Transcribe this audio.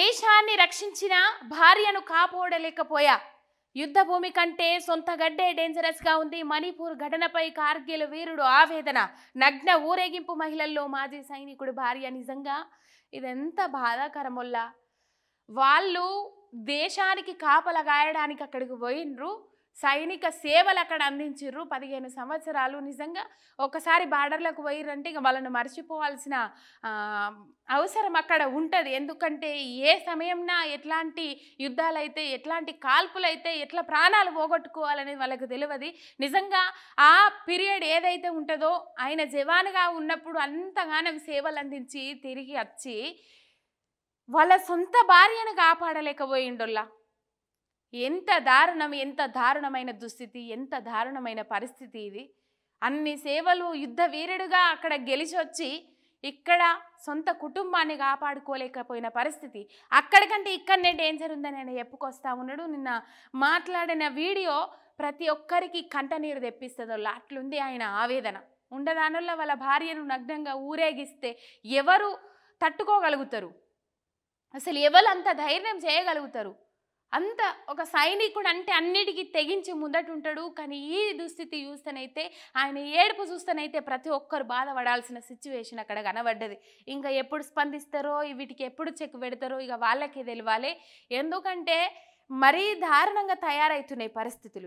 దేశాన్ని రక్షించిన భార్యను కాపోడలేకపోయా యుద్ధ భూమి కంటే సొంత గడ్డే డేంజరస్గా ఉంది మణిపూర్ ఘటనపై కార్గిల్ వీరుడు ఆవేదన నగ్న ఊరేగింపు మహిళల్లో మాజీ సైనికుడు భార్య నిజంగా ఇదెంత బాధాకరమొల్లా వాళ్ళు దేశానికి కాపలగాయడానికి అక్కడికి పోయినరు సైనిక సేవలు అక్కడ అందించారు పదిహేను సంవత్సరాలు నిజంగా ఒకసారి బార్డర్లకు పోయిరంటే ఇక వాళ్ళను మర్చిపోవాల్సిన అవసరం అక్కడ ఉంటుంది ఎందుకంటే ఏ సమయంనా ఎట్లాంటి యుద్ధాలు అయితే ఎట్లాంటి కాల్పులు అయితే ఎట్లా ప్రాణాలు పోగొట్టుకోవాలనేది వాళ్ళకు తెలియదు నిజంగా ఆ పీరియడ్ ఏదైతే ఉంటుందో ఆయన జవాన్గా ఉన్నప్పుడు అంతగానం సేవలు అందించి తిరిగి వచ్చి వాళ్ళ సొంత భార్యను కాపాడలేకపోయిండొల్లా ఎంత దారుణం ఎంత దారుణమైన దుస్థితి ఎంత దారుణమైన పరిస్థితి ఇది అన్ని సేవలు యుద్ధ వీరుడుగా అక్కడ గెలిచొచ్చి ఇక్కడ సొంత కుటుంబాన్ని కాపాడుకోలేకపోయిన పరిస్థితి అక్కడికంటే ఇక్కడనే డేంజర్ ఉందని ఆయన చెప్పుకొస్తా ఉన్నాడు నిన్న మాట్లాడిన వీడియో ప్రతి ఒక్కరికి కంటనీరు తెప్పిస్తుందో అట్లుంది ఆయన ఆవేదన వల్ల వాళ్ళ భార్యను నగ్నంగా ఊరేగిస్తే ఎవరు తట్టుకోగలుగుతారు అసలు ఎవరు అంత ధైర్యం చేయగలుగుతారు అంత ఒక సైనికుడు అంటే అన్నిటికీ తెగించి ముందట ఉంటాడు కానీ ఈ దుస్థితి చూస్తేనైతే ఆయన ఏడుపు చూస్తేనైతే ప్రతి ఒక్కరు బాధపడాల్సిన సిచ్యువేషన్ అక్కడ కనబడ్డది ఇంకా ఎప్పుడు స్పందిస్తారో వీటికి ఎప్పుడు చెక్ పెడతారో ఇక వాళ్ళకే తెలియాలి ఎందుకంటే మరీ దారుణంగా తయారవుతున్నాయి పరిస్థితులు